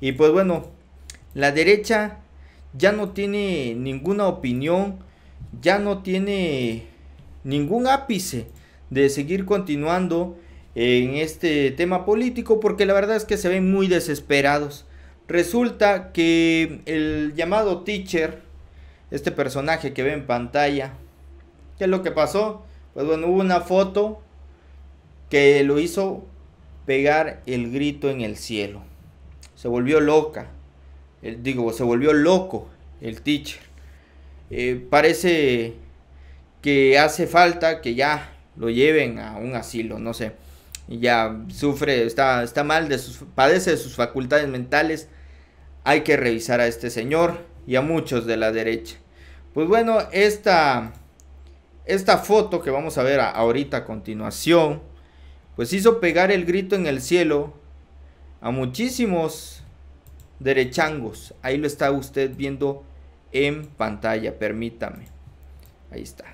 Y pues bueno, la derecha ya no tiene ninguna opinión, ya no tiene ningún ápice de seguir continuando en este tema político porque la verdad es que se ven muy desesperados. Resulta que el llamado teacher, este personaje que ve en pantalla, ¿qué es lo que pasó? Pues bueno, hubo una foto que lo hizo pegar el grito en el cielo se volvió loca, digo, se volvió loco el teacher. Eh, parece que hace falta que ya lo lleven a un asilo, no sé. Ya sufre, está, está mal, de sus, padece de sus facultades mentales. Hay que revisar a este señor y a muchos de la derecha. Pues bueno, esta, esta foto que vamos a ver ahorita a continuación, pues hizo pegar el grito en el cielo a muchísimos derechangos. Ahí lo está usted viendo en pantalla, permítame. Ahí está.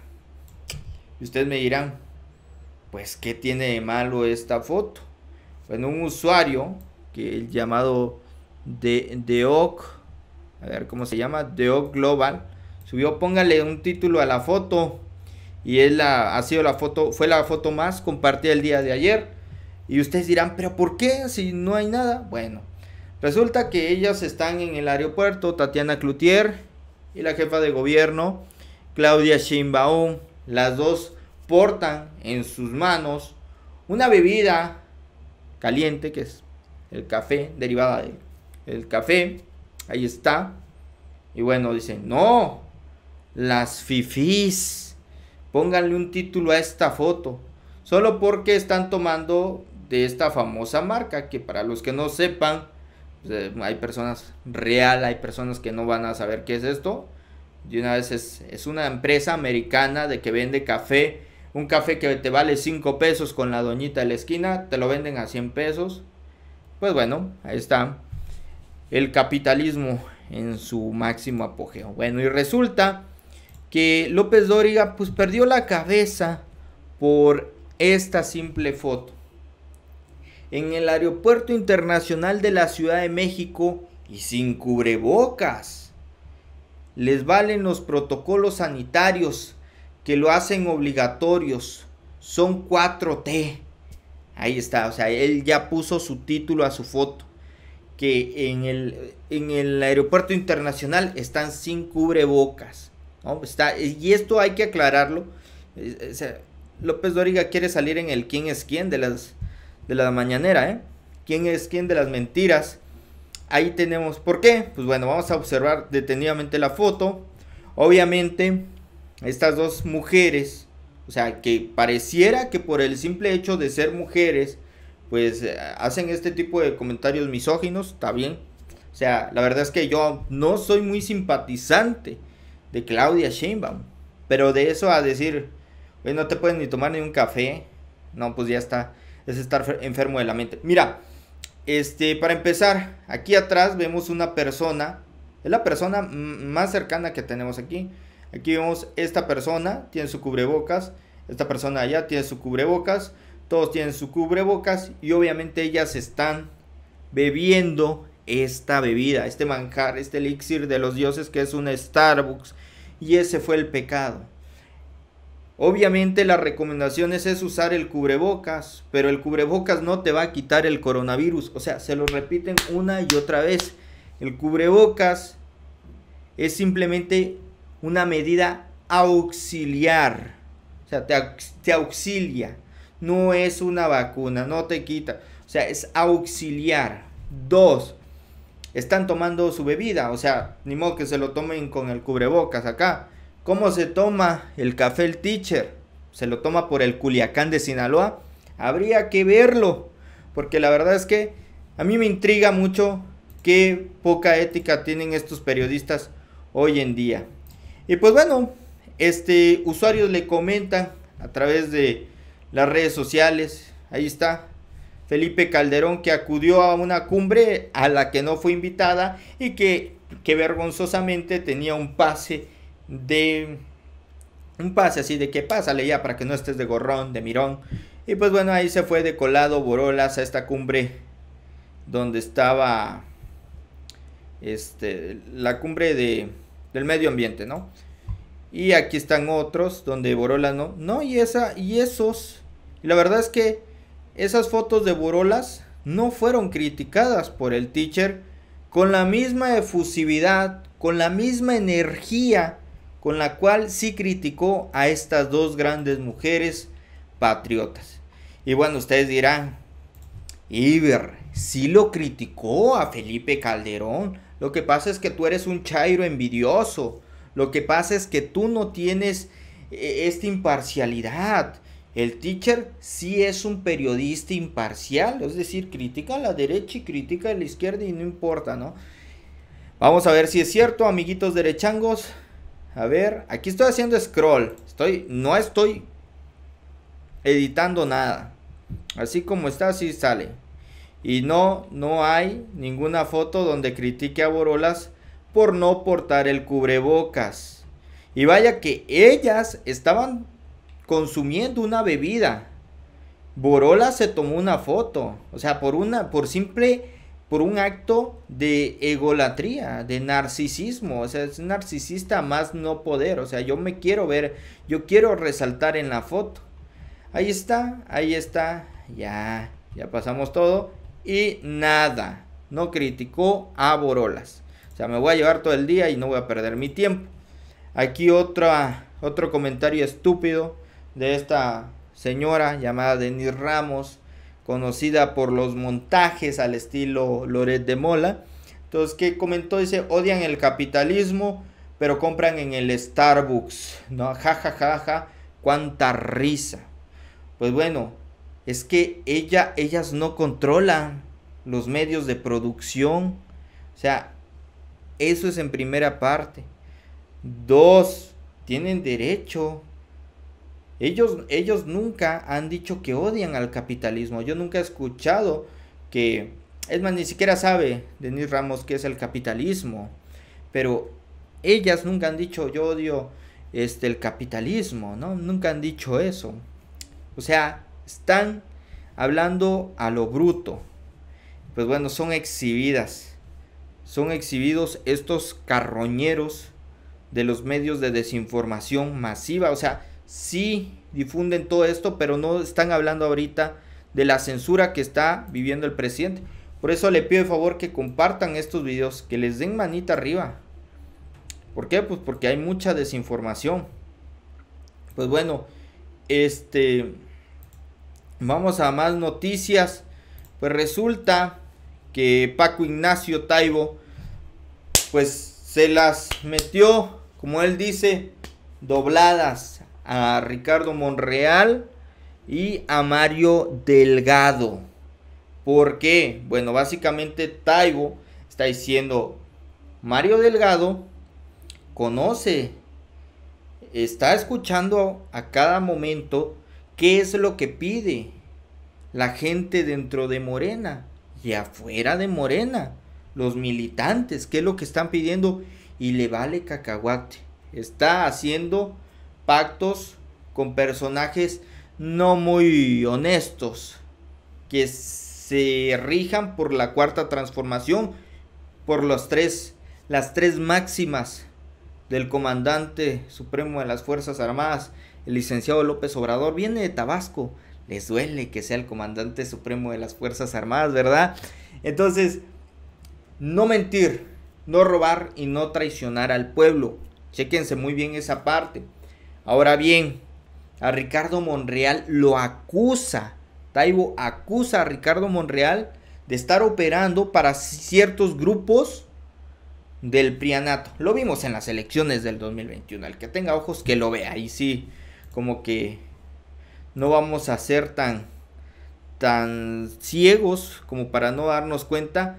Y ustedes me dirán, pues, ¿qué tiene de malo esta foto? Bueno, un usuario, que el llamado de, de OC, a ver cómo se llama, Oc Global, subió, póngale un título a la foto. Y es la, ha sido la foto, fue la foto más compartida el día de ayer. Y ustedes dirán, pero ¿por qué si no hay nada? Bueno, resulta que ellas están en el aeropuerto, Tatiana Cloutier y la jefa de gobierno, Claudia Sheinbaum. Las dos portan en sus manos una bebida caliente que es el café, derivada del El café. Ahí está. Y bueno, dicen, no, las fifis. Pónganle un título a esta foto. Solo porque están tomando de esta famosa marca que para los que no sepan, pues, eh, hay personas reales hay personas que no van a saber qué es esto. De una vez es, una empresa americana de que vende café, un café que te vale 5 pesos con la doñita de la esquina, te lo venden a 100 pesos. Pues bueno, ahí está el capitalismo en su máximo apogeo. Bueno, y resulta que López Dóriga pues perdió la cabeza por esta simple foto en el Aeropuerto Internacional de la Ciudad de México y sin cubrebocas. Les valen los protocolos sanitarios que lo hacen obligatorios. Son 4T. Ahí está, o sea, él ya puso su título a su foto. Que en el, en el aeropuerto internacional están sin cubrebocas. Está, y esto hay que aclararlo. López Doriga quiere salir en el quién es quién de las de la mañanera, ¿eh? ¿Quién es quién de las mentiras? Ahí tenemos, ¿por qué? Pues bueno, vamos a observar detenidamente la foto. Obviamente, estas dos mujeres, o sea, que pareciera que por el simple hecho de ser mujeres, pues eh, hacen este tipo de comentarios misóginos, está bien. O sea, la verdad es que yo no soy muy simpatizante de Claudia Sheinbaum, pero de eso a decir, pues no te puedes ni tomar ni un café, no, pues ya está es estar enfermo de la mente. Mira, este, para empezar, aquí atrás vemos una persona, es la persona más cercana que tenemos aquí. Aquí vemos esta persona, tiene su cubrebocas, esta persona allá tiene su cubrebocas, todos tienen su cubrebocas y obviamente ellas están bebiendo esta bebida, este manjar, este elixir de los dioses que es un Starbucks y ese fue el pecado. Obviamente las recomendaciones es usar el cubrebocas, pero el cubrebocas no te va a quitar el coronavirus. O sea, se lo repiten una y otra vez. El cubrebocas es simplemente una medida auxiliar. O sea, te, te auxilia. No es una vacuna, no te quita. O sea, es auxiliar. Dos, están tomando su bebida. O sea, ni modo que se lo tomen con el cubrebocas acá ¿Cómo se toma el café el teacher? ¿Se lo toma por el Culiacán de Sinaloa? Habría que verlo, porque la verdad es que a mí me intriga mucho qué poca ética tienen estos periodistas hoy en día. Y pues bueno, este usuario le comentan a través de las redes sociales, ahí está Felipe Calderón que acudió a una cumbre a la que no fue invitada y que, que vergonzosamente tenía un pase de un pase así de que pásale ya para que no estés de gorrón, de mirón. Y pues bueno, ahí se fue de colado Borolas a esta cumbre donde estaba este, la cumbre del medio ambiente, ¿no? Y aquí están otros donde Borolas no. No, y, esa, y esos. Y la verdad es que esas fotos de Borolas no fueron criticadas por el teacher con la misma efusividad, con la misma energía con la cual sí criticó a estas dos grandes mujeres patriotas. Y bueno, ustedes dirán, Iber, sí lo criticó a Felipe Calderón. Lo que pasa es que tú eres un chairo envidioso. Lo que pasa es que tú no tienes eh, esta imparcialidad. El teacher sí es un periodista imparcial, es decir, critica a la derecha y critica a la izquierda y no importa, ¿no? Vamos a ver si es cierto, amiguitos derechangos. A ver, aquí estoy haciendo scroll. Estoy, no estoy editando nada. Así como está, así sale. Y no, no hay ninguna foto donde critique a Borolas por no portar el cubrebocas. Y vaya que ellas estaban consumiendo una bebida. Borolas se tomó una foto. O sea, por una, por simple por un acto de egolatría, de narcisismo, o sea, es narcisista más no poder, o sea, yo me quiero ver, yo quiero resaltar en la foto. Ahí está, ahí está, ya, ya pasamos todo y nada, no criticó a Borolas. O sea, me voy a llevar todo el día y no voy a perder mi tiempo. Aquí otra, otro comentario estúpido de esta señora llamada Denise Ramos conocida por los montajes al estilo Loret de Mola. Entonces, que comentó? Dice, odian el capitalismo, pero compran en el Starbucks, ¿no? Ja, ja, ja, ja, cuánta risa. Pues bueno, es que ella, ellas no controlan los medios de producción. O sea, eso es en primera parte. Dos, tienen derecho ellos, ellos nunca han dicho que odian al capitalismo. Yo nunca he escuchado que, es más, ni siquiera sabe Denis Ramos qué es el capitalismo. Pero ellas nunca han dicho yo odio este, el capitalismo, ¿no? Nunca han dicho eso. O sea, están hablando a lo bruto. Pues bueno, son exhibidas. Son exhibidos estos carroñeros de los medios de desinformación masiva. O sea, sí difunden todo esto, pero no están hablando ahorita de la censura que está viviendo el presidente. Por eso le pido el favor que compartan estos videos, que les den manita arriba. ¿Por qué? Pues porque hay mucha desinformación. Pues bueno, este vamos a más noticias. Pues resulta que Paco Ignacio Taibo pues se las metió, como él dice, dobladas a Ricardo Monreal y a Mario Delgado. ¿Por qué? Bueno, básicamente Taibo está diciendo, Mario Delgado conoce, está escuchando a cada momento qué es lo que pide la gente dentro de Morena y afuera de Morena, los militantes, qué es lo que están pidiendo y le vale cacahuate. Está haciendo pactos con personajes no muy honestos que se rijan por la cuarta transformación, por los tres, las tres máximas del comandante supremo de las Fuerzas Armadas, el licenciado López Obrador, viene de Tabasco. Les duele que sea el comandante supremo de las Fuerzas Armadas, ¿verdad? Entonces, no mentir, no robar y no traicionar al pueblo. Chéquense muy bien esa parte. Ahora bien, a Ricardo Monreal lo acusa. Taibo acusa a Ricardo Monreal de estar operando para ciertos grupos del prianato. Lo vimos en las elecciones del 2021. El que tenga ojos que lo vea. Ahí sí, como que no vamos a ser tan, tan ciegos como para no darnos cuenta